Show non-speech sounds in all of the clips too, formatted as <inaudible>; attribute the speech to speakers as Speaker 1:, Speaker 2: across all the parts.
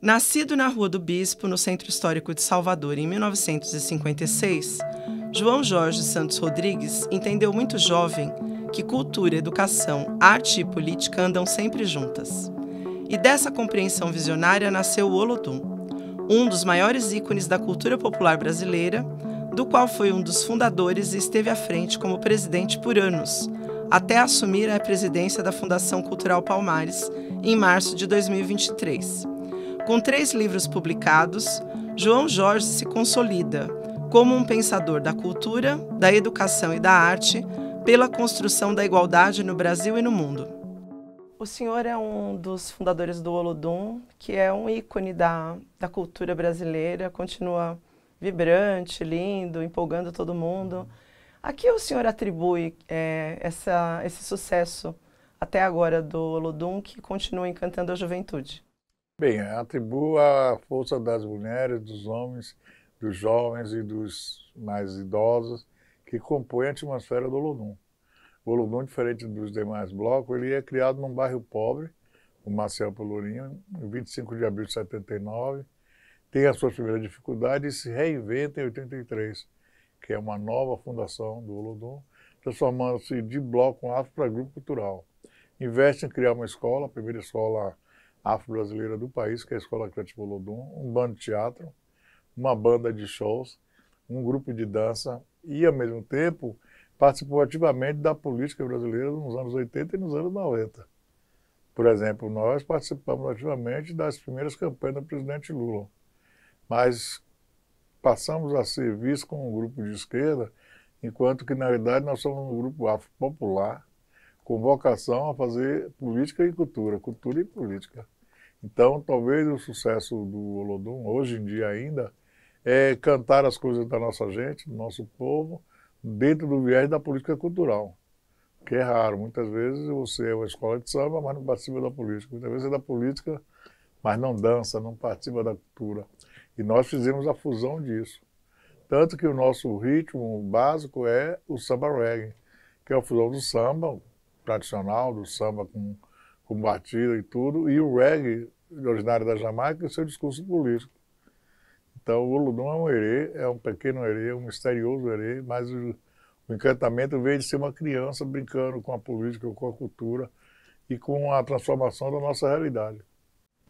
Speaker 1: Nascido na Rua do Bispo, no Centro Histórico de Salvador, em 1956, João Jorge Santos Rodrigues entendeu muito jovem que cultura, educação, arte e política andam sempre juntas. E dessa compreensão visionária nasceu o Olodum, um dos maiores ícones da cultura popular brasileira, do qual foi um dos fundadores e esteve à frente como presidente por anos, até assumir a presidência da Fundação Cultural Palmares em março de 2023 com três livros publicados, João Jorge se consolida como um pensador da cultura, da educação e da arte pela construção da igualdade no Brasil e no mundo. O senhor é um dos fundadores do Olodum, que é um ícone da, da cultura brasileira, continua vibrante, lindo, empolgando todo mundo. A que o senhor atribui é, essa, esse sucesso até agora do Olodum que continua encantando a juventude?
Speaker 2: Bem, atribua a força das mulheres, dos homens, dos jovens e dos mais idosos que compõem a atmosfera do Olodum. O Olodum, diferente dos demais blocos, ele é criado num bairro pobre, o Marcel Pelourinho, em 25 de abril de 79, tem as suas primeiras dificuldades e se reinventa em 83, que é uma nova fundação do Olodum, transformando-se de bloco afro para grupo cultural. Investe em criar uma escola, a primeira escola afro-brasileira do país, que é a Escola Criativa Lodum, um bando de teatro, uma banda de shows, um grupo de dança e, ao mesmo tempo, participou ativamente da política brasileira nos anos 80 e nos anos 90. Por exemplo, nós participamos ativamente das primeiras campanhas do presidente Lula, mas passamos a ser vistos como um grupo de esquerda, enquanto que, na realidade, nós somos um grupo afro-popular, com vocação a fazer política e cultura, cultura e política. Então, talvez o sucesso do Olodum, hoje em dia ainda, é cantar as coisas da nossa gente, do nosso povo, dentro do viés da política cultural, que é raro. Muitas vezes você é uma escola de samba, mas não participa da política. Muitas vezes é da política, mas não dança, não participa da cultura. E nós fizemos a fusão disso. Tanto que o nosso ritmo básico é o samba reggae, que é a fusão do samba tradicional, do samba com com batida e tudo, e o reggae, originário da Jamaica, seu discurso político. Então, o Oludum é um herê, é um pequeno herê, um misterioso herê, mas o, o encantamento veio de ser uma criança brincando com a política, com a cultura e com a transformação da nossa realidade.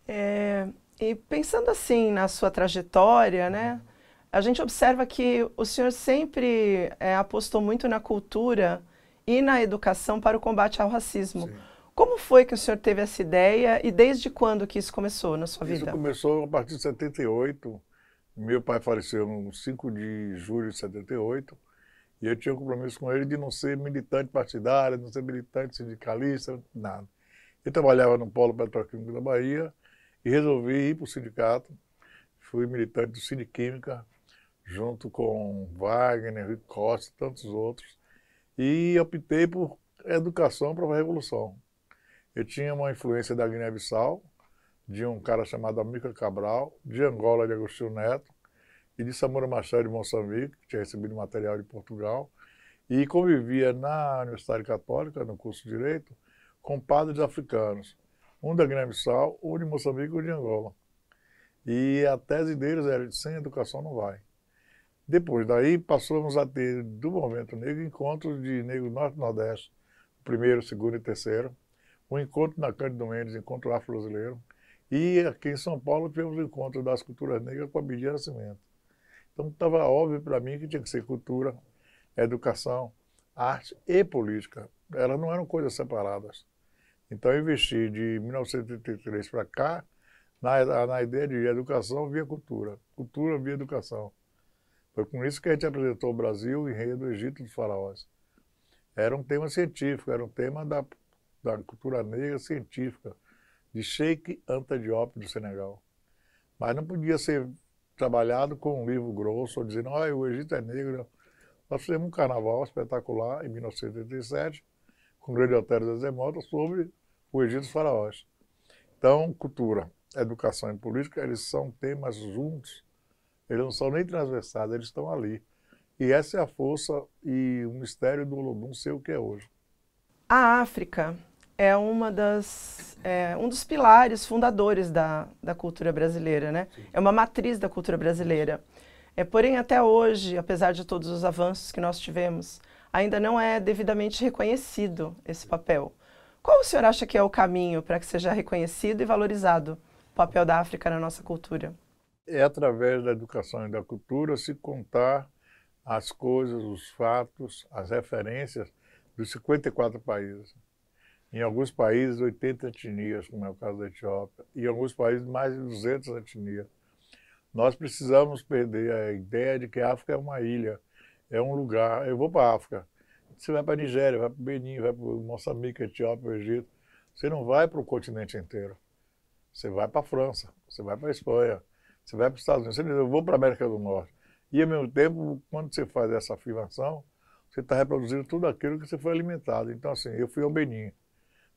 Speaker 2: É,
Speaker 1: e pensando assim na sua trajetória, né, a gente observa que o senhor sempre é, apostou muito na cultura e na educação para o combate ao racismo. Sim. Como foi que o senhor teve essa ideia e desde quando que isso começou na sua vida? Isso
Speaker 2: começou a partir de 78. Meu pai faleceu no 5 de julho de 78 e eu tinha um compromisso com ele de não ser militante partidário, não ser militante sindicalista, nada. Eu trabalhava no Polo Petroquímico da Bahia e resolvi ir para o sindicato. Fui militante do Química junto com Wagner, Rico Costa e tantos outros. E optei por educação para a revolução. Eu tinha uma influência da Guiné-Bissau, de um cara chamado Amica Cabral, de Angola, de Agostinho Neto, e de Samora Machado de Moçambique, que tinha recebido material de Portugal, e convivia na Universidade Católica, no curso de Direito, com padres africanos, um da Guiné-Bissau, um de Moçambique e um de Angola. E a tese deles era sem educação não vai. Depois daí passamos a ter, do movimento negro, encontros de negros norte-nordeste, primeiro, segundo e terceiro, o encontro na Cândido Mendes, encontro afro-brasileiro, e aqui em São Paulo tivemos o encontro das culturas negras com a Bidia Nascimento. Então estava óbvio para mim que tinha que ser cultura, educação, arte e política. Elas não eram coisas separadas. Então eu investi de 1983 para cá na, na ideia de educação via cultura, cultura via educação. Foi com isso que a gente apresentou o Brasil, o Rei do Egito dos faraós. Era um tema científico, era um tema da da cultura negra científica de Sheikh Anta Diop do Senegal. Mas não podia ser trabalhado com um livro grosso, dizendo, olha, o Egito é negro. Nós fizemos um carnaval espetacular em 1987, com o grande Otério das Demotas, sobre o Egito dos faraós. Então, cultura, educação e política, eles são temas juntos. Eles não são nem transversais, eles estão ali. E essa é a força e o mistério do Olodum ser o que é hoje.
Speaker 1: A África é uma das é, um dos pilares fundadores da, da cultura brasileira, né? É uma matriz da cultura brasileira. É, porém, até hoje, apesar de todos os avanços que nós tivemos, ainda não é devidamente reconhecido esse papel. Qual o senhor acha que é o caminho para que seja reconhecido e valorizado o papel da África na nossa cultura?
Speaker 2: É através da educação e da cultura se contar as coisas, os fatos, as referências dos 54 países. Em alguns países, 80 etnias, como é o caso da Etiópia. Em alguns países, mais de 200 etnias. Nós precisamos perder a ideia de que a África é uma ilha, é um lugar. Eu vou para a África. Você vai para a Nigéria, vai para o Benin, vai para Moçambique, Etiópia, Egito. Você não vai para o continente inteiro. Você vai para a França, você vai para a Espanha, você vai para os Estados Unidos. Você diz, eu vou para a América do Norte. E, ao mesmo tempo, quando você faz essa afirmação, você está reproduzindo tudo aquilo que você foi alimentado. Então, assim, eu fui ao Benin.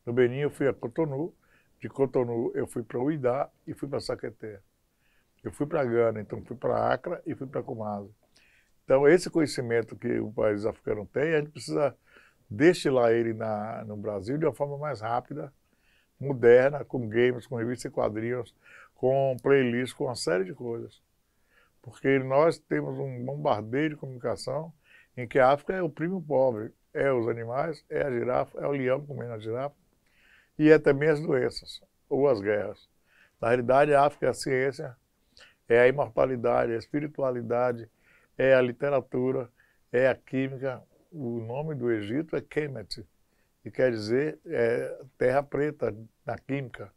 Speaker 2: No Benin eu fui a Cotonou, de Cotonou eu fui para Uidá e fui para Saqueté. Eu fui para Gana, então fui para Acra e fui para Kumasi. Então esse conhecimento que o país africano tem, a gente precisa destilar ele na, no Brasil de uma forma mais rápida, moderna, com games, com revistas e quadrinhos, com playlists, com uma série de coisas. Porque nós temos um bombardeio de comunicação em que a África é o primo pobre, é os animais, é a girafa, é o leão comendo a girafa, e é também as doenças ou as guerras. Na realidade, a África é a ciência, é a imortalidade, é a espiritualidade, é a literatura, é a química. O nome do Egito é Kemet, que quer dizer é, terra preta na química.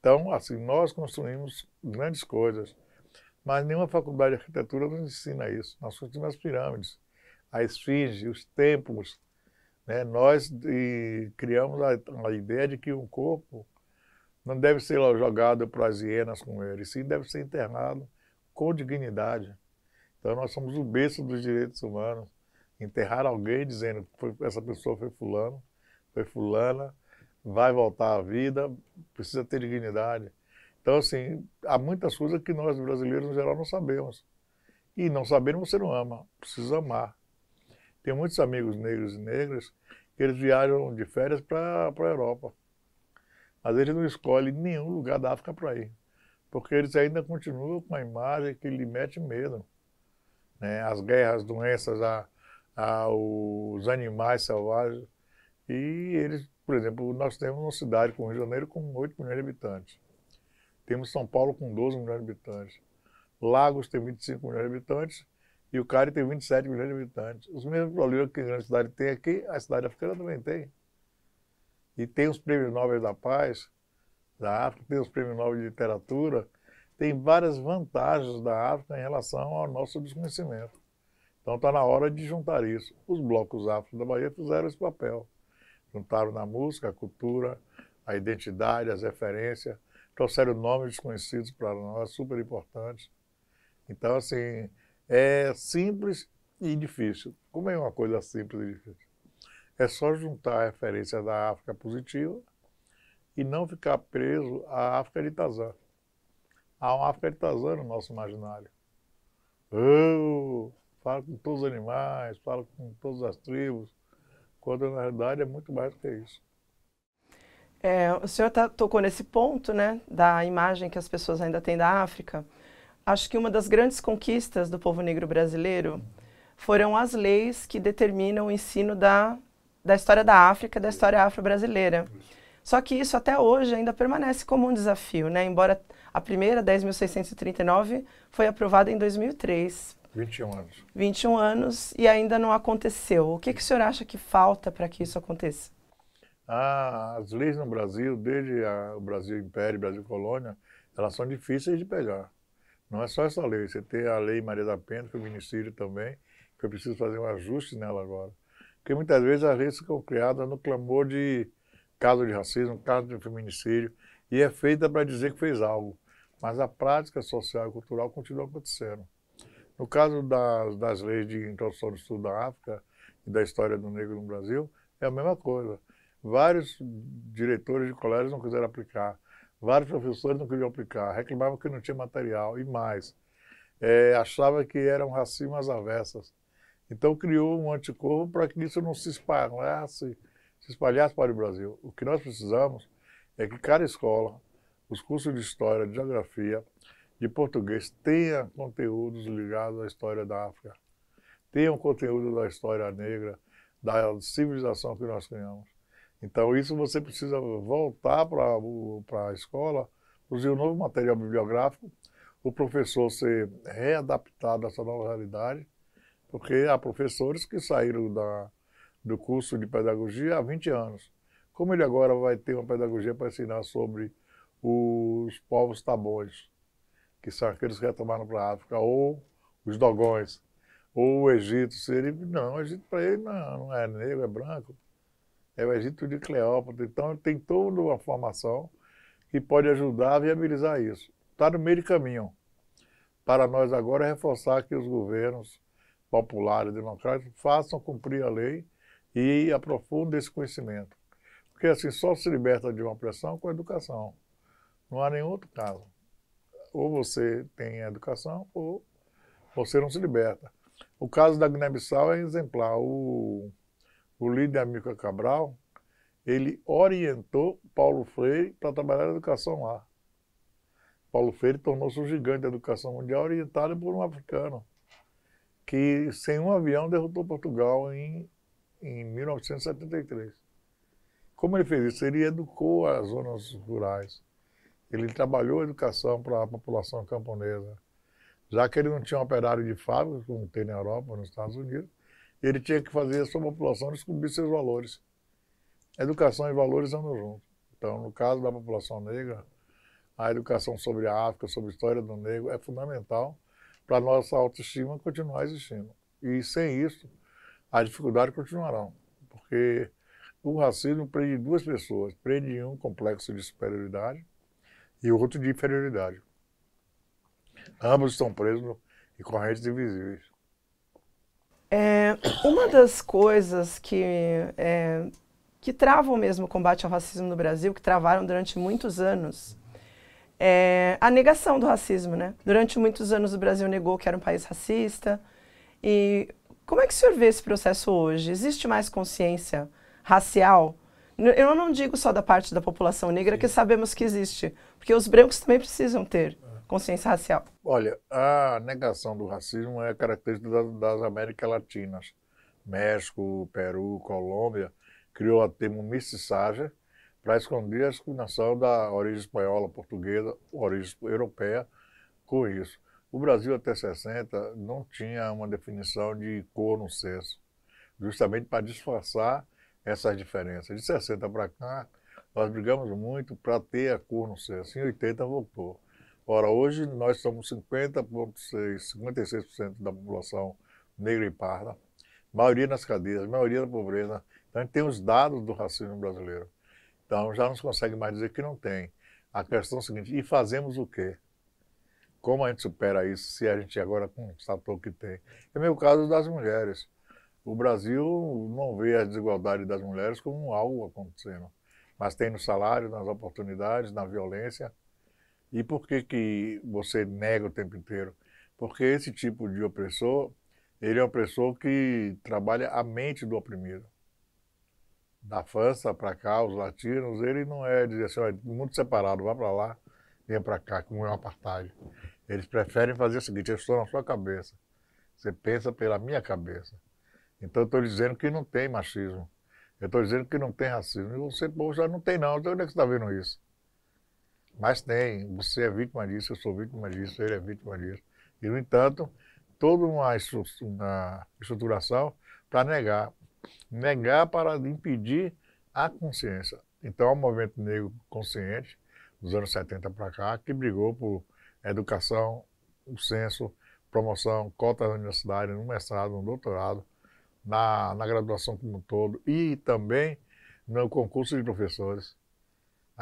Speaker 2: Então, assim, nós construímos grandes coisas, mas nenhuma faculdade de arquitetura nos ensina isso. Nós construímos as pirâmides, a esfinge, os templos, né? Nós e, criamos a, a, ideia de que um corpo não deve ser jogado para as hienas com ele, sim deve ser enterrado com dignidade. Então nós somos o berço dos direitos humanos. Enterrar alguém dizendo que essa pessoa foi fulano, foi fulana, vai voltar à vida, precisa ter dignidade. Então, assim, há muitas coisas que nós brasileiros, no geral, não sabemos. E não sabendo, você não ama. Precisa amar. Tem muitos amigos negros e negras que eles viajam de férias para a Europa. Mas eles não escolhem nenhum lugar da África para ir, porque eles ainda continuam com a imagem que lhe mete medo. Né? As guerras, as doenças, a, a, os animais selvagens. E eles, por exemplo, nós temos uma cidade como o Rio de Janeiro com 8 milhões de habitantes. Temos São Paulo com 12 milhões de habitantes. Lagos tem 25 milhões de habitantes e o Cari tem 27 milhões de habitantes. Os mesmos problemas que a grande cidade tem aqui, a cidade africana também tem. E tem os prêmios Nobel da Paz da África, tem os prêmios Nobel de Literatura, tem várias vantagens da África em relação ao nosso desconhecimento. Então está na hora de juntar isso. Os blocos afro da Bahia fizeram esse papel. Juntaram na música, a cultura, a identidade, as referências, trouxeram nomes desconhecidos para nós, super importantes. Então, assim, é simples e difícil. Como é uma coisa simples e difícil? É só juntar a referência da África positiva e não ficar preso à África de Tazan. Há uma África de Tazan no nosso imaginário. Eu oh, falo com todos os animais, falo com todas as tribos, quando na verdade é muito mais do que isso.
Speaker 1: É, o senhor tá, tocou nesse ponto, né, da imagem que as pessoas ainda têm da África acho que uma das grandes conquistas do povo negro brasileiro foram as leis que determinam o ensino da, da história da África, da história afro-brasileira. Só que isso até hoje ainda permanece como um desafio, né? Embora a primeira, 10.639, foi aprovada em 2003.
Speaker 2: 21 anos.
Speaker 1: 21 anos e ainda não aconteceu. O que, que o senhor acha que falta para que isso aconteça?
Speaker 2: Ah, as leis no Brasil, desde a, o Brasil Império, Brasil Colônia, elas são difíceis de pegar. Não é só essa lei, você tem a lei Maria da Penha, feminicídio também, que eu preciso fazer um ajuste nela agora. Porque muitas vezes as leis ficam criadas no clamor de caso de racismo, caso de feminicídio, e é feita para dizer que fez algo. Mas a prática social e cultural continua acontecendo. No caso das, das leis de introdução do estudo da África e da história do negro no Brasil, é a mesma coisa. Vários diretores de colégios não quiseram aplicar. Vários professores não queriam aplicar, reclamavam que não tinha material e mais. É, achava que eram racismo às avessas. Então criou um anticorpo para que isso não se espalhasse, se espalhasse para o Brasil. O que nós precisamos é que cada escola, os cursos de História, de Geografia, de Português, tenha conteúdos ligados à história da África, tenham conteúdo da história negra, da civilização que nós criamos. Então, isso você precisa voltar para a escola, produzir um novo material bibliográfico, o professor ser readaptado a essa nova realidade, porque há professores que saíram da, do curso de pedagogia há 20 anos. Como ele agora vai ter uma pedagogia para ensinar sobre os povos tabões, que são aqueles que retomaram para a África, ou os dogões, ou o Egito, se ele, não, o Egito para ele não, não é negro, é branco é o Egito de Cleópatra. Então tem toda uma formação que pode ajudar a viabilizar isso. Está no meio de caminho. Para nós agora é reforçar que os governos populares democráticos façam cumprir a lei e aprofundem esse conhecimento. Porque assim, só se liberta de uma pressão com a educação. Não há nenhum outro caso. Ou você tem educação ou você não se liberta. O caso da Guiné-Bissau é exemplar. O o líder Amílcar Cabral, ele orientou Paulo Freire para trabalhar na educação lá. Paulo Freire tornou-se um gigante da educação mundial, orientado por um africano, que sem um avião derrotou Portugal em, em 1973. Como ele fez isso? Ele educou as zonas rurais. Ele trabalhou a educação para a população camponesa. Já que ele não tinha um operário de fábrica, como tem na Europa, nos Estados Unidos, ele tinha que fazer a sua população descobrir seus valores. Educação e valores andam juntos. Então, no caso da população negra, a educação sobre a África, sobre a história do negro, é fundamental para a nossa autoestima continuar existindo. E sem isso, as dificuldades continuarão, porque o racismo prende duas pessoas, prende um complexo de superioridade e o outro de inferioridade. Ambos estão presos em correntes invisíveis.
Speaker 1: É, uma das coisas que, é, que travam mesmo o combate ao racismo no Brasil, que travaram durante muitos anos, é a negação do racismo, né? Durante muitos anos o Brasil negou que era um país racista. E como é que o senhor vê esse processo hoje? Existe mais consciência racial? Eu não digo só da parte da população negra, Sim. que sabemos que existe, porque os brancos também precisam ter consciência racial?
Speaker 2: Olha, a negação do racismo é característica das, Américas Latinas. México, Peru, Colômbia, criou o termo mestiçagem para esconder a discriminação da origem espanhola, portuguesa, origem europeia com isso. O Brasil até 60 não tinha uma definição de cor no censo, justamente para disfarçar essas diferenças. De 60 para cá, nós brigamos muito para ter a cor no censo. Em 80 voltou. Ora, hoje nós somos 50,6%, 56% da população negra e parda, maioria nas cadeias, maioria na pobreza. Então a gente tem os dados do racismo brasileiro. Então já não se consegue mais dizer que não tem. A questão é a seguinte, e fazemos o quê? Como a gente supera isso se a gente agora constatou que tem? É o caso das mulheres. O Brasil não vê a desigualdade das mulheres como algo acontecendo, mas tem no salário, nas oportunidades, na violência e por que, que você nega o tempo inteiro? Porque esse tipo de opressor, ele é um opressor que trabalha a mente do oprimido. Da França para cá, os latinos, ele não é dizer assim, é muito separado, vá para lá, vem para cá, como é um partagem. Eles preferem fazer o seguinte, eu estou na sua cabeça, você pensa pela minha cabeça. Então eu estou dizendo que não tem machismo, eu estou dizendo que não tem racismo. E você, pô, já não tem não, então onde é que você está vendo isso? Mas tem, você é vítima disso, eu sou vítima disso, ele é vítima disso. E, no entanto, toda uma estruturação para negar. Negar para impedir a consciência. Então, é um movimento negro consciente, dos anos 70 para cá, que brigou por educação, o censo, promoção, cota na universidade, no mestrado, no doutorado, na, na graduação como um todo, e também no concurso de professores.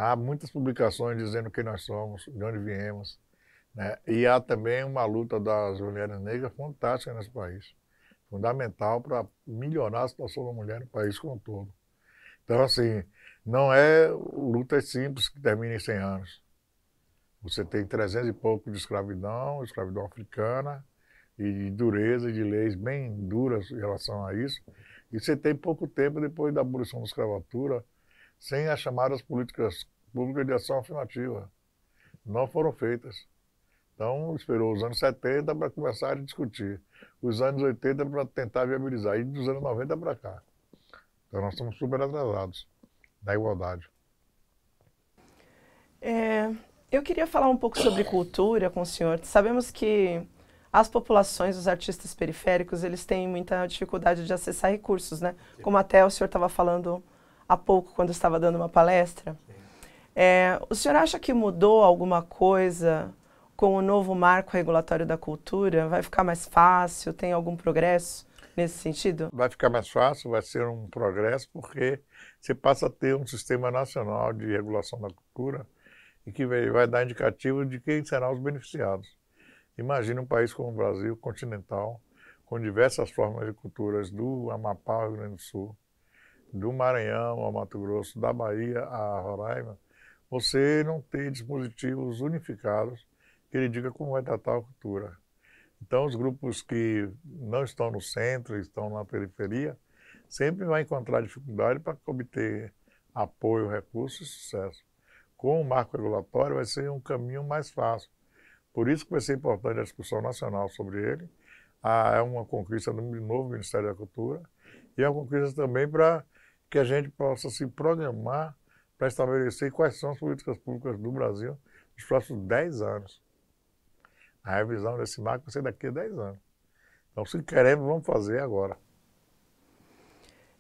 Speaker 2: Há muitas publicações dizendo quem nós somos, de onde viemos. Né? E há também uma luta das mulheres negras fantástica nesse país, fundamental para melhorar a situação da mulher no país como um todo. Então, assim, não é luta simples que termina em 100 anos. Você tem 300 e pouco de escravidão, escravidão africana, e dureza de leis bem duras em relação a isso. E você tem pouco tempo depois da abolição da escravatura, sem as chamadas políticas públicas de ação afirmativa. Não foram feitas. Então, esperou os anos 70 para começar a discutir, os anos 80 para tentar viabilizar, e dos anos 90 para cá. Então, nós estamos super atrasados da igualdade.
Speaker 1: É, eu queria falar um pouco sobre cultura com o senhor. Sabemos que as populações, os artistas periféricos, eles têm muita dificuldade de acessar recursos, né? Como até o senhor estava falando há pouco quando estava dando uma palestra. É, o senhor acha que mudou alguma coisa com o novo marco regulatório da cultura? Vai ficar mais fácil? Tem algum progresso
Speaker 2: nesse sentido? Vai ficar mais fácil, vai ser um progresso, porque você passa a ter um sistema nacional de regulação da cultura e que vai, vai dar indicativo de quem serão os beneficiados. Imagina um país como o Brasil, continental, com diversas formas de culturas do Amapá ao Rio Grande do Sul, do Maranhão ao Mato Grosso, da Bahia a Roraima, você não tem dispositivos unificados que lhe diga como vai tratar a cultura. Então, os grupos que não estão no centro, estão na periferia, sempre vai encontrar dificuldade para obter apoio, recursos e sucesso. Com o marco regulatório vai ser um caminho mais fácil. Por isso que vai ser importante a discussão nacional sobre ele. Ah, é uma conquista do novo Ministério da Cultura e é uma conquista também para que a gente possa se programar para estabelecer quais são as políticas públicas do Brasil nos próximos 10 anos. A revisão desse marco vai ser daqui a 10 anos. Então, se queremos, vamos fazer agora.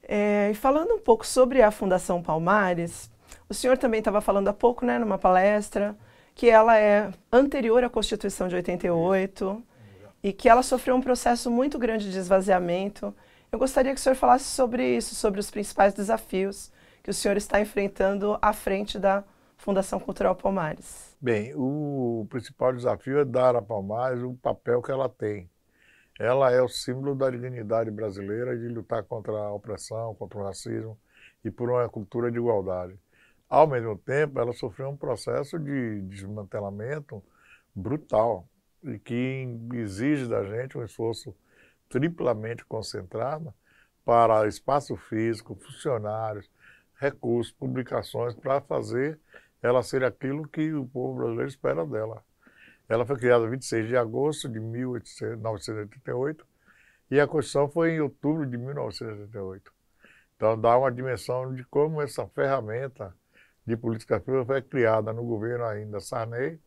Speaker 1: É, e falando um pouco sobre a Fundação Palmares, o senhor também estava falando há pouco, né, numa palestra, que ela é anterior à Constituição de 88 e que ela sofreu um processo muito grande de esvaziamento eu gostaria que o senhor falasse sobre isso, sobre os principais desafios que o senhor está enfrentando à frente da Fundação Cultural Palmares.
Speaker 2: Bem, o principal desafio é dar a Palmares o papel que ela tem. Ela é o símbolo da dignidade brasileira de lutar contra a opressão, contra o racismo e por uma cultura de igualdade. Ao mesmo tempo, ela sofreu um processo de desmantelamento brutal e que exige da gente um esforço triplamente concentrada para espaço físico, funcionários, recursos, publicações, para fazer ela ser aquilo que o povo brasileiro espera dela. Ela foi criada em 26 de agosto de 1988 e a Constituição foi em outubro de 1988. Então dá uma dimensão de como essa ferramenta de política pública foi criada no governo ainda Sarney,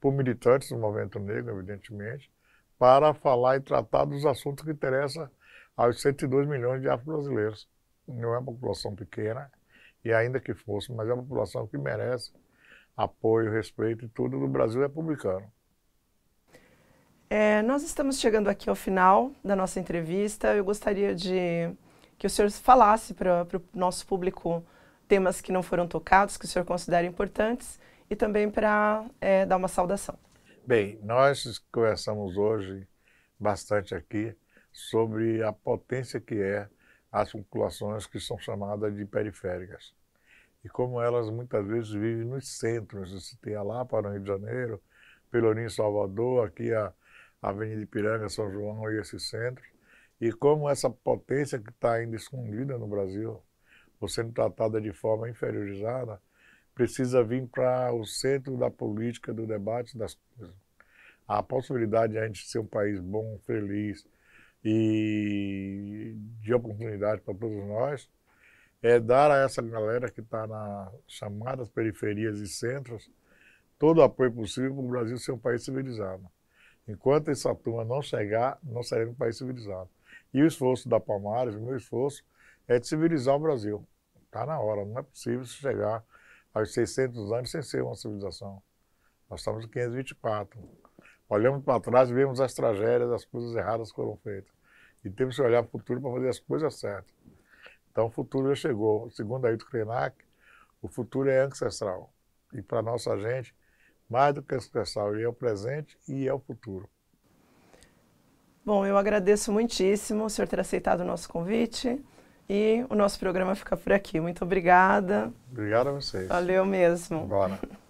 Speaker 2: por militantes do movimento negro, evidentemente, para falar e tratar dos assuntos que interessam aos 102 milhões de afro-brasileiros. Não é uma população pequena, e ainda que fosse, mas é uma população que merece apoio, respeito e tudo do Brasil republicano.
Speaker 1: É, nós estamos chegando aqui ao final da nossa entrevista. Eu gostaria de que o senhor falasse para o nosso público temas que não foram tocados, que o senhor considera importantes, e também para é, dar uma saudação.
Speaker 2: Bem, nós conversamos hoje bastante aqui sobre a potência que é as populações que são chamadas de periféricas e como elas muitas vezes vivem nos centros. Você tem a Lapa, no Rio de Janeiro, Pelourinho, Salvador, aqui a Avenida Ipiranga, São João e esses centros. E como essa potência que está ainda escondida no Brasil, ou sendo tratada de forma inferiorizada, precisa vir para o centro da política, do debate das coisas. A possibilidade de a gente ser um país bom, feliz e de oportunidade para todos nós é dar a essa galera que está nas chamadas periferias e centros todo o apoio possível para o Brasil ser um país civilizado. Enquanto essa turma não chegar, não seremos um país civilizado. E o esforço da Palmares, o meu esforço, é de civilizar o Brasil. Está na hora, não é possível chegar aos 600 anos sem ser uma civilização. Nós estamos em 524. Olhamos para trás e vemos as tragédias, as coisas erradas que foram feitas. E temos que olhar para o futuro para fazer as coisas certas. Então o futuro já chegou. Segundo Ailton Krenak, o futuro é ancestral. E para nossa gente, mais do que ancestral, ele é o presente e é o futuro.
Speaker 1: Bom, eu agradeço muitíssimo o senhor ter aceitado o nosso convite. E o nosso programa fica por aqui. Muito obrigada. Obrigado a vocês. Valeu mesmo.
Speaker 2: Bora. <laughs>